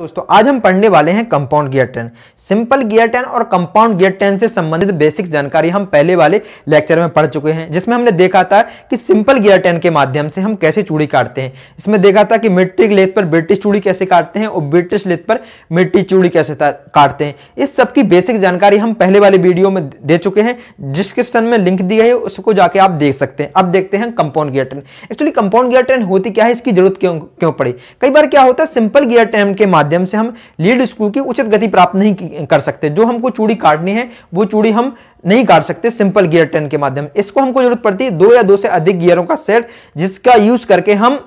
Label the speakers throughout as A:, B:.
A: दोस्तों आज हम पढ़ने वाले हैं compound gear train simple gear train और कंपाउंड गियर टेन से संबंधित बेसिक जानकारी हम पहले वाले लेक्चर में पढ़ चुके हैं जिसमें हमने देखा था कि सिंपल गियर टेन के माध्यम से हम कैसे चूड़ी काटते हैं इसमें देखा था कि मिट्टी लेथ पर ब्रिटिश चूड़ी कैसे काटते हैं और ब्रिटिश लेथ पर मिट्टी चूड़ी कैसे काटते हैं इस सबकी बेसिक जानकारी हम पहले वाले वीडियो में दे चुके हैं डिस्क्रिप्शन में लिंक दी है उसको जाके आप देख सकते हैं अब देखते हैं compound gear train actually compound gear train होती क्या है इसकी जरूरत क्यों क्यों पड़ी कई बार क्या होता है सिंपल गियर टेन के माध्यम माध्यम से हम लीड स्क्रू की उचित गति प्राप्त नहीं कर सकते जो हमको चूड़ी काटनी है वो चूड़ी हम नहीं काट सकते सिंपल गियर टेन के माध्यम इसको हमको जरूरत पड़ती है दो या दो से अधिक गियरों का सेट जिसका यूज करके हम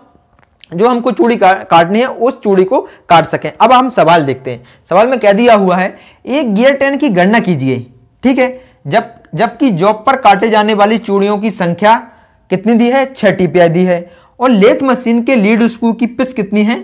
A: जो हमको चूड़ी का, काटनी है उस चूड़ी को काट सकें अब हम सवाल देखते हैं सवाल में कह दिया हुआ है एक गियर टेन की गणना कीजिए ठीक है जब जबकि जॉब पर काटे जाने वाली चूड़ियों की संख्या कितनी दी है छह टीपीआई दी है और लेथ मशीन के लीड स्क्रू की पिच कितनी है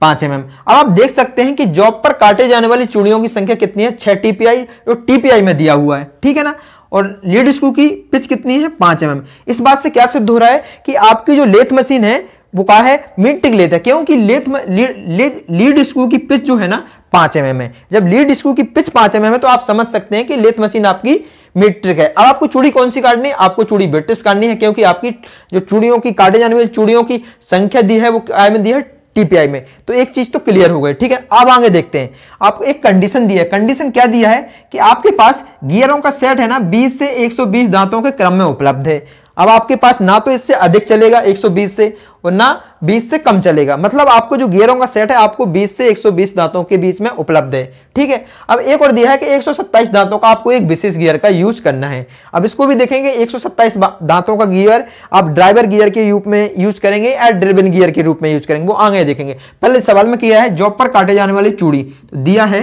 A: पांच एम अब आप देख सकते हैं कि जॉब पर काटे जाने वाली चूड़ियों की संख्या कितनी है छह टीपीआई जो टीपीआई में दिया हुआ है ठीक है ना और लीड स्क्रू की पिच कितनी है पांच एम इस बात से क्या सिद्ध हो रहा है कि आपकी जो लेथ मशीन है वो कहा है मिट्टिक लेथ है क्योंकि लेथ लीड लीड स्क्रू की पिच जो है ना पांच एम है जब लीड स्क्रू की पिच पांच एम है तो आप समझ सकते हैं कि लेथ मशीन आपकी मीट्रिक है अब आपको चूड़ी कौन सी काटनी है आपको चूड़ी ब्रिटिश काटनी है क्योंकि आपकी जो चूड़ियों की काटे जाने वाली चूड़ियों की संख्या दी है वो क्या दी है टीपीआई में तो एक चीज तो क्लियर हो गई ठीक है अब आगे देखते हैं आपको एक कंडीशन दिया है कंडीशन क्या दिया है कि आपके पास गियरों का सेट है ना 20 से 120 दांतों के क्रम में उपलब्ध है अब आपके पास ना तो इससे अधिक चलेगा 120 से और ना 20 से कम चलेगा मतलब आपको जो गियरों का सेट है आपको 20 से 120 दांतों के बीच में उपलब्ध है ठीक है अब एक और दिया है कि 127 दांतों का आपको एक विशेष गियर का यूज करना है अब इसको भी देखेंगे 127 दांतों का गियर आप ड्राइवर गियर के रूप में यूज करेंगे या ड्रिबिन गियर के रूप में यूज करेंगे वो आगे देखेंगे पहले सवाल में किया है जॉब पर काटे जाने वाली चूड़ी तो दिया है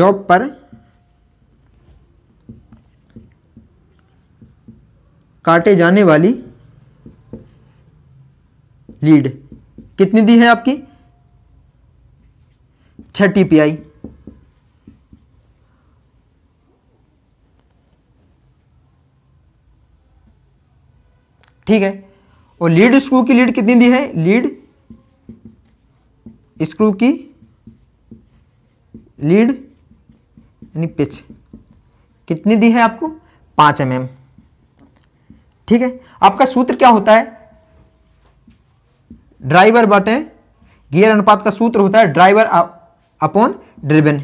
A: जॉब पर काटे जाने वाली लीड कितनी दी है आपकी छ टीपीआई ठीक है और लीड स्क्रू की लीड कितनी दी है लीड स्क्रू की लीड यानी पिच कितनी दी है आपको पांच एम mm. ठीक है आपका सूत्र क्या होता है ड्राइवर बटे गियर अनुपात का सूत्र होता है ड्राइवर अपॉन ड्रिबन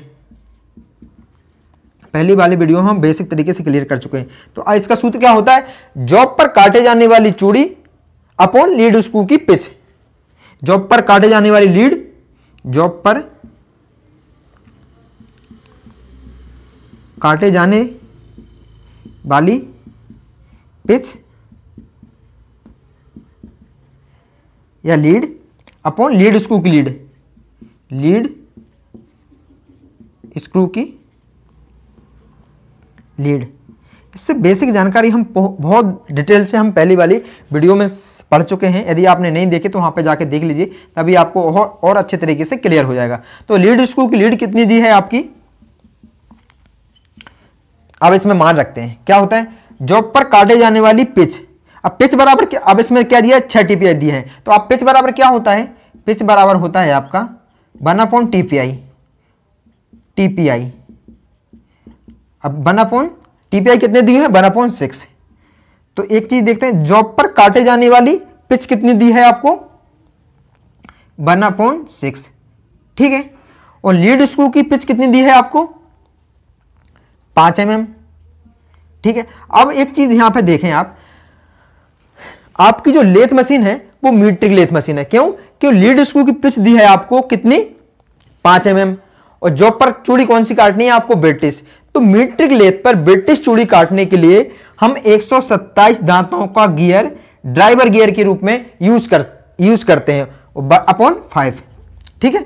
A: पहली वाली वीडियो में हम बेसिक तरीके से क्लियर कर चुके हैं तो इसका सूत्र क्या होता है जॉब पर काटे जाने वाली चूड़ी अपॉन लीड स्कू की पिच जॉब पर काटे जाने वाली लीड जॉब पर काटे जाने वाली पिच या लीड अपॉन लीड स्क्रू की लीड लीड स्क्रू की लीड इससे बेसिक जानकारी हम बहुत डिटेल से हम पहली वाली वीडियो में पढ़ चुके हैं यदि आपने नहीं देखे तो वहाँ पे जाके देख लीजिए तभी आपको और, और अच्छे तरीके से क्लियर हो जाएगा तो लीड स्क्रू की लीड कितनी दी है आपकी अब इसमें मान रखते हैं क्या होता है जॉब पर काटे जाने वाली पिच अब पिच बराबर क्या अब इसमें क्या दिया है टीपीआई दिए हैं तो आप पिच बराबर क्या होता है पिच बराबर होता है आपका वन अपॉन टीपीआई अब वन अपॉन कितने दिए हैं वन अपॉन सिक्स तो एक चीज देखते हैं जॉब पर काटे जाने वाली पिच कितनी दी है आपको वन अपॉन सिक्स ठीक है और लीड स्क्रू की पिच कितनी दी है आपको पांच एम ठीक है अब एक चीज यहां पर देखें आप आपकी जो लेथ मशीन है वो मीट्रिक लेथ मशीन है क्यों क्यों लीड स्क्रू की पिच दी है आपको कितनी पांच एम mm. और जॉब पर चूड़ी कौन सी काटनी है आपको ब्रिटिश तो मीट्रिक लेथ पर ब्रिटिश चूड़ी काटने के लिए हम 127 दांतों का गियर ड्राइवर गियर के रूप में यूज कर यूज करते हैं अपॉन फाइव ठीक है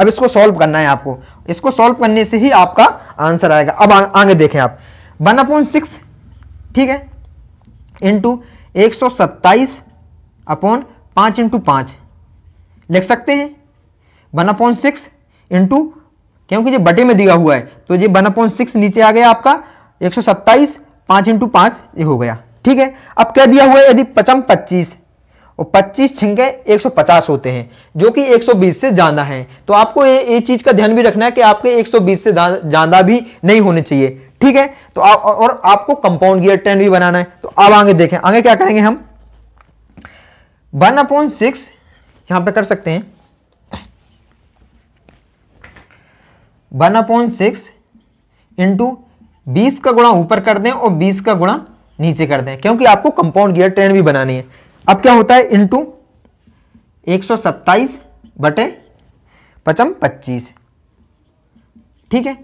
A: अब इसको सॉल्व करना है आपको इसको सॉल्व करने से ही आपका आंसर आएगा अब आ, आगे देखें आप वन अपॉन सिक्स ठीक है टू एक सौ सत्ताईस अपॉन पाँच इंटू पाँच लिख सकते हैं वन अपॉन सिक्स इंटू क्योंकि ये बटे में दिया हुआ है तो ये वन अपॉन सिक्स नीचे आ गया आपका एक सौ सत्ताईस पाँच इंटू पाँच ये हो गया ठीक है अब क्या दिया हुआ है यदि पचम पच्चीस और 25 छिंके 150 होते हैं जो कि 120 से ज़्यादा हैं तो आपको ये ये चीज़ का ध्यान भी रखना है कि आपके 120 से ज़्यादा भी नहीं होने चाहिए ठीक है तो आ, और आपको कंपाउंड गियर ट्रेन भी बनाना है तो अब आगे देखें आगे क्या करेंगे हम वन अपॉन सिक्स यहां पर कर सकते हैं वन अपॉन सिक्स इंटू बीस का गुणा ऊपर कर दें और बीस का गुणा नीचे कर दें क्योंकि आपको कंपाउंड गियर ट्रेन भी बनानी है अब क्या होता है टू एक सौ सत्ताईस बटे पचम पच्चीस ठीक है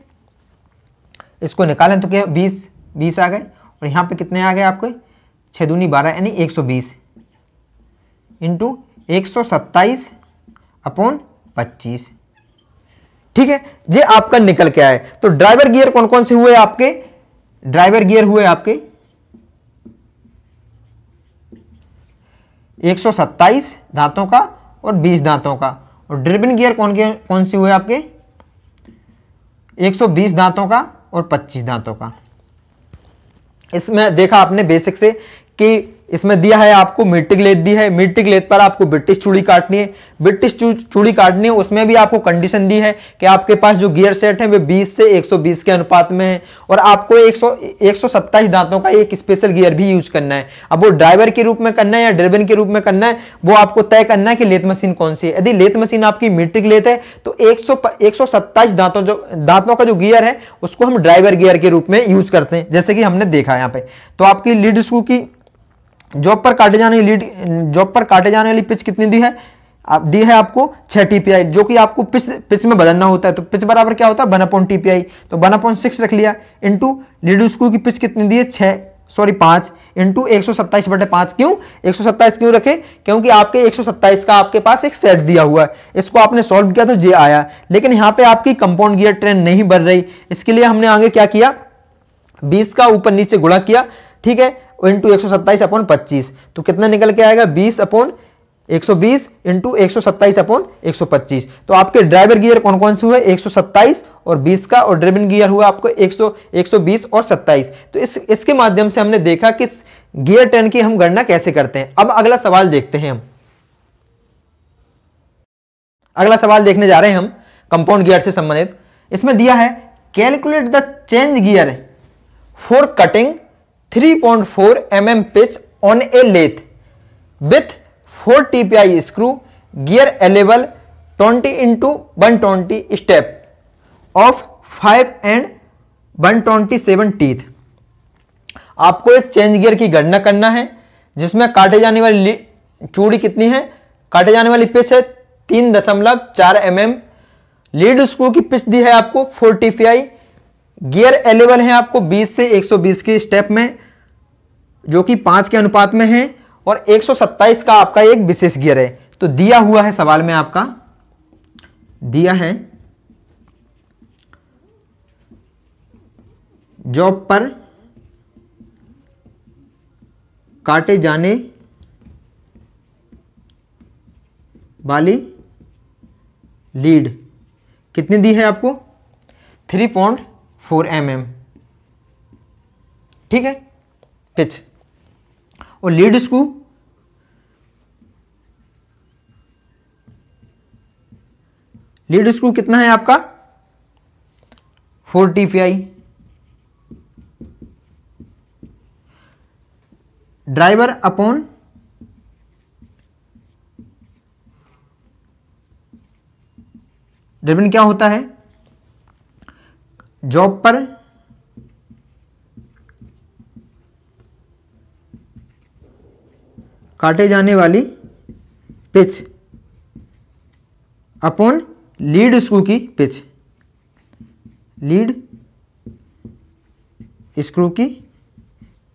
A: इसको निकालें तो क्या बीस बीस आ गए और यहां पे कितने आ गए आपके छः दूनी बारह यानी एक सौ बीस इंटू एक सौ सत्ताईस अपॉन पच्चीस ठीक है ये आपका निकल के आए तो ड्राइवर गियर कौन कौन से हुए आपके ड्राइवर गियर हुए आपके 127 दांतों का और 20 दांतों का और ड्रिबिन गियर कौन के कौन सी हुए आपके 120 दांतों का और 25 दांतों का इसमें देखा आपने बेसिक से कि इसमें दिया है आपको मिट्टी लेत दी है मिट्टी लेत पर आपको ब्रिटिश चूड़ी काटनी है ब्रिटिश चूड़ी काटनी है उसमें भी आपको कंडीशन दी है कि आपके पास जो गियर सेट है वे 20 से 120 के अनुपात में है और आपको एक सौ दांतों का एक स्पेशल गियर भी यूज करना है अब वो ड्राइवर के रूप में करना है या ड्रिवन के रूप में करना है वो आपको तय करना है कि लेत मशीन कौन सी है यदि लेत मशीन आपकी मिट्टिक लेत है तो एक सौ दांतों जो दांतों का जो गियर है उसको हम ड्राइवर गियर के रूप में यूज करते हैं जैसे कि हमने देखा यहाँ पे तो आपकी लीड स्कू की जॉब पर काटे जाने लीड जॉब पर काटे जाने वाली पिच कितनी दी है आप दी है आपको छह टीपीआई जो कि आपको पिच पिच में बदलना होता है तो पिच बराबर क्या होता है वन अपॉइंट टीपीआई तो वन अपॉइंट सिक्स रख लिया इंटू लीड स्कूल की पिच कितनी दी है छह सॉरी पांच इंटू एक सौ सत्ताईस बटे पांच क्यों एक सौ सत्ताईस क्यों रखे क्योंकि आपके एक सौ सत्ताईस का आपके पास एक सेट दिया हुआ है इसको आपने सॉल्व किया तो जे आया लेकिन यहां पे आपकी कंपाउंड गियर ट्रेन नहीं बढ़ रही इसके लिए हमने आगे क्या किया बीस का ऊपर नीचे गुणा किया ठीक है इंटू एक सौ सत्ताईस अपॉन पच्चीस तो कितना निकल के आएगा बीस अपॉन एक सौ बीस इंटू एक सौ सत्ताईस अपॉन एक सौ पच्चीस तो आपके ड्राइवर गियर कौन कौन से हुए एक सौ सत्ताईस और बीस का और ड्रिवन गियर हुआ आपको एक सौ एक सौ बीस और सत्ताईस तो इस इसके माध्यम से हमने देखा कि गियर टेन की हम गणना कैसे करते हैं अब अगला सवाल देखते हैं हम अगला सवाल देखने जा रहे हैं हम कंपाउंड गियर से संबंधित इसमें दिया है calculate the change gear for cutting 3.4 mm pitch on a lathe with 4 TPI screw gear available 20 into 120 step of 5 and 127 teeth आपको एक चेंज गियर की गणना करना है जिसमें काटे जाने वाली चूड़ी कितनी है काटे जाने वाली पिच है तीन दशमलव चार एम एम लीड स्क्रू की पिच दी है आपको four T P I gear available है आपको 20 से 120 के स्टेप में जो कि पांच के अनुपात में है और 127 का आपका एक विशेष गियर है तो दिया हुआ है सवाल में आपका दिया है जॉब पर काटे जाने वाली लीड कितनी दी है आपको three point four M M ठीक है पिच और लीड स्क्रू लीड स्क्रू कितना है आपका four T P I driver upon driven क्या होता है जॉब पर काटे जाने वाली पिच अपॉन लीड स्क्रू की पिच लीड स्क्रू की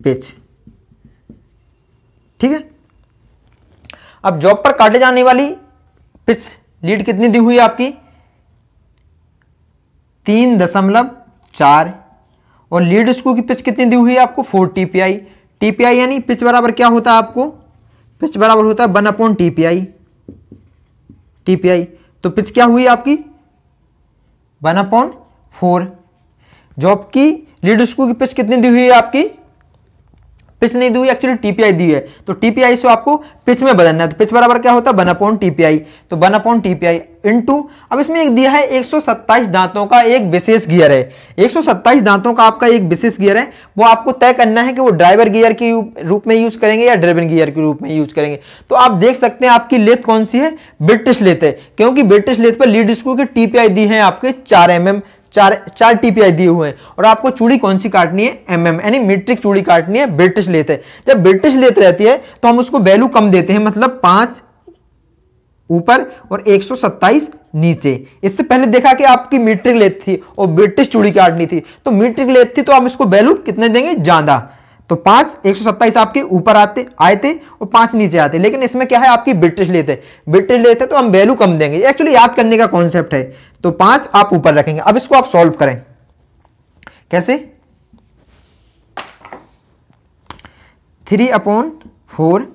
A: पिच ठीक है अब जॉब पर काटे जाने वाली पिच लीड कितनी दी हुई है आपकी तीन दशमलव चार और लीड स्क्रू की पिच कितनी दी हुई है आपको फोर टीपीआई टीपीआई यानी पिच बराबर क्या होता है आपको पिच बराबर होता है वन अपॉन टीपीआई टीपीआई तो पिच क्या हुई आपकी वन अपॉन फोर जॉब की लीड स्क्रू की पिच कितनी दी हुई है आपकी पिच नहीं दी हुई एक्चुअली टीपीआई दी है तो टीपीआई से आपको पिच में बदलना है तो पिच बराबर क्या होता है वन अपॉन टीपीआई तो वन अपॉन टीपीआई इनटू अब इसमें एक दिया है 127 दांतों का एक विशेष गियर है 127 दांतों का आपका एक विशेष गियर है वो आपको तय करना है कि वो ड्राइवर गियर के रूप में यूज करेंगे या ड्रिवन गियर के रूप में यूज करेंगे तो आप देख सकते हैं आपकी लेथ कौन सी है ब्रिटिश लेथ है क्योंकि ब्रिटिश लेथ पर लीड स्क्रू की टीपीआई दी है आपके चार एम चार चार टीपीआई दिए हुए हैं और आपको चूड़ी कौन सी काटनी है एम एम यानी मीट्रिक चूड़ी काटनी है ब्रिटिश लेथ है जब ब्रिटिश लेथ रहती है तो हम उसको वैल्यू कम देते हैं मतलब पांच ऊपर और 127 नीचे इससे पहले देखा कि आपकी मीट्रिक लेथ थी और ब्रिटिश चूड़ी काटनी थी तो मीट्रिक लेथ थी तो आप इसको वैल्यू कितने देंगे ज्यादा तो पांच एक सौ सत्ताईस आपके ऊपर आते आए थे और पांच नीचे आते लेकिन इसमें क्या है आपकी ब्रिटिश लेते ब्रिटिश लेते तो हम वैल्यू कम देंगे एक्चुअली याद करने का कॉन्सेप्ट है तो पांच आप ऊपर रखेंगे अब इसको आप सॉल्व करें कैसे थ्री अपॉन फोर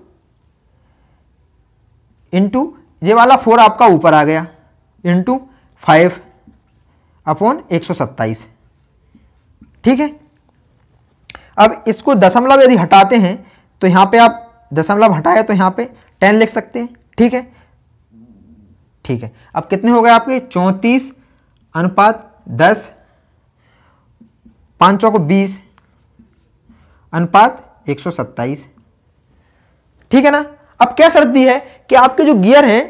A: इंटू ये वाला फोर आपका ऊपर आ गया इंटू फाइव अपॉन एक सौ सत्ताईस ठीक है अब इसको दशमलव यदि हटाते हैं तो यहां पे आप दशमलव हटाया तो यहां पे टेन लिख सकते हैं ठीक है ठीक है अब कितने हो गए आपके चौंतीस अनुपात दस पाँचों को बीस अनुपात एक सौ सत्ताईस ठीक है ना अब क्या शर्त दी है कि आपके जो गियर हैं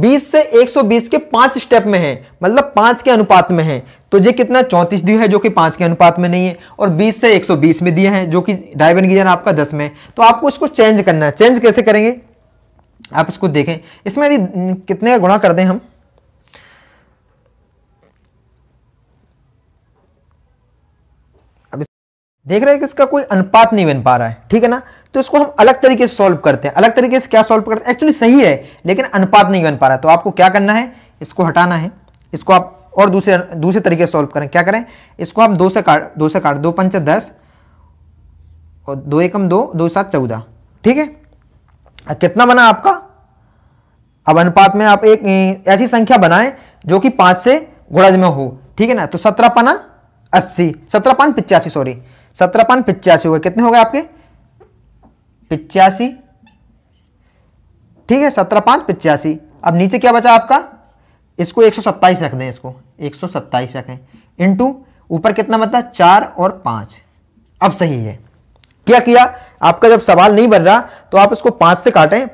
A: 20 से 120 के पांच स्टेप में है मतलब पांच के अनुपात में है तो ये कितना चौंतीस दिया है जो कि पांच के अनुपात में नहीं है और 20 से 120 में दिया है जो कि ड्राइवर गियर आपका 10 में तो आपको इसको चेंज करना है चेंज कैसे करेंगे आप इसको देखें इसमें यदि कितने का गुणा कर दें हम अब देख रहे हैं कि इसका कोई अनुपात नहीं बन पा रहा है ठीक है ना तो इसको हम अलग तरीके से सॉल्व करते हैं अलग तरीके से क्या सॉल्व करते हैं एक्चुअली सही है लेकिन अनुपात नहीं बन पा रहा है तो आपको क्या करना है इसको हटाना है इसको आप और दूसरे दूसरे तरीके से सॉल्व करें क्या करें इसको आप दो से काट दो से काट दो पंच दस और दो एकम दो दो सात चौदह ठीक है कितना बना आपका अब अनुपात में आप एक ऐसी संख्या बनाएं जो कि पांच से गुणज में हो ठीक है ना तो सत्रह पना अस्सी सत्रह पान पिचासी सॉरी सत्रह पान पिचासी हो गए कितने हो गए आपके पिचासी ठीक है सत्रह पान पिचासी अब नीचे क्या बचा आपका इसको एक सौ सत्ताईस रख दें इसको एक सौ सत्ताईस रखें इंटू ऊपर कितना बता चार और पांच अब सही है क्या किया आपका जब सवाल नहीं बन रहा तो आप इसको पांच से काटें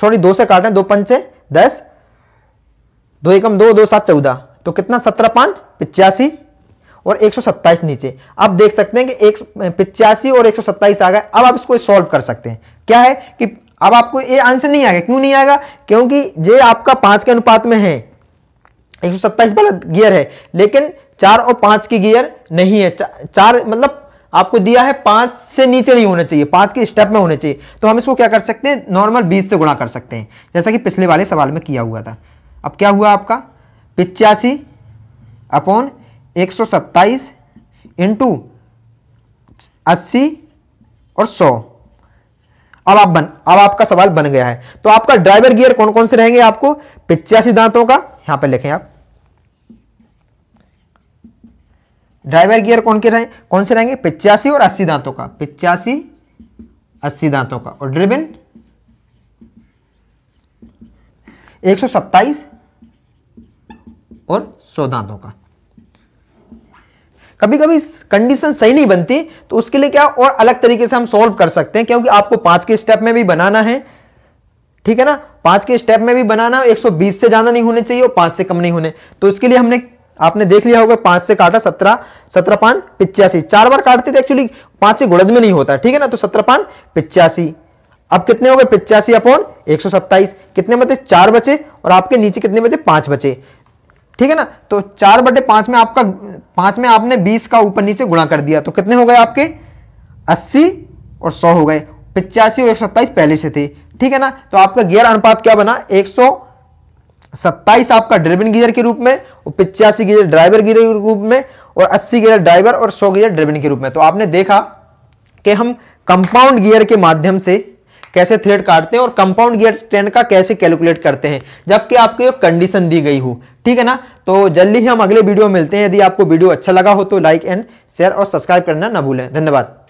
A: सॉरी दो से काटें दो पंचे दस दो एकम दो दो सात चौदह तो कितना सत्रह पांच पिचासी और एक सौ सत्ताईस नीचे आप देख सकते हैं कि एक पिचासी और एक सौ सत्ताईस आ गए अब आप इसको सॉल्व कर सकते हैं क्या है कि अब आपको ये आंसर नहीं आएगा क्यों नहीं आएगा क्योंकि ये आपका पांच के अनुपात में है एक सौ सत्ताईस गियर है लेकिन चार और पांच की गियर नहीं है चार मतलब आपको दिया है पांच से नीचे नहीं होने चाहिए पांच के स्टेप में होने चाहिए तो हम इसको क्या कर सकते हैं नॉर्मल बीस से गुणा कर सकते हैं जैसा कि पिछले वाले सवाल में किया हुआ था अब क्या हुआ आपका पिचासी अपॉन एक सौ सत्ताईस इंटू अस्सी और सौ अब आप बन अब आपका सवाल बन गया है तो आपका ड्राइवर गियर कौन कौन से रहेंगे आपको पिचासी दांतों का यहां पर लिखें आप ड्राइवर गियर कौन के रहें कौन से रहेंगे पिचासी और अस्सी दांतों का पिचासी अस्सी दांतों का और ड्रिबिन एक और सौ दांतों का कभी कभी कंडीशन सही नहीं बनती तो उसके लिए क्या और अलग तरीके से हम सॉल्व कर सकते हैं क्योंकि आपको पांच के स्टेप में भी बनाना है ठीक है ना पांच के स्टेप में भी बनाना 120 से ज्यादा नहीं होने चाहिए और पांच से कम नहीं होने तो इसके लिए हमने आपने देख लिया होगा पांच से काटा सत्रह सत्रह पान पिचासी चार बार काटते थे एक्चुअली पांच से गुड़द में नहीं होता ठीक है ना तो सत्रह पान पिचासी अब कितने हो गए पिचासी अपॉन एक सौ सत्ताईस कितने बचे चार बचे और आपके नीचे कितने बचे पांच बचे ठीक है ना तो चार बटे पांच में आपका पांच में आपने बीस का ऊपर नीचे गुणा कर दिया तो कितने हो गए आपके अस्सी और सौ हो गए पिचासी और एक पहले से थे ठीक है ना तो आपका गियर अनुपात क्या बना एक सौ सत्ताईस आपका ड्रिवन गियर के रूप में और पिचासी गियर ड्राइवर गियर के रूप में और अस्सी गियर ड्राइवर और सौ गियर ड्रिवन के रूप में तो आपने देखा कि हम कंपाउंड गियर के माध्यम से कैसे थ्रेड काटते हैं और कंपाउंड गियर ट्रेन का कैसे कैलकुलेट करते हैं जबकि आपको कंडीशन दी गई हो ठीक है ना तो जल्दी ही हम अगले वीडियो में मिलते हैं यदि आपको वीडियो अच्छा लगा हो तो लाइक एंड शेयर और सब्सक्राइब करना ना भूलें धन्यवाद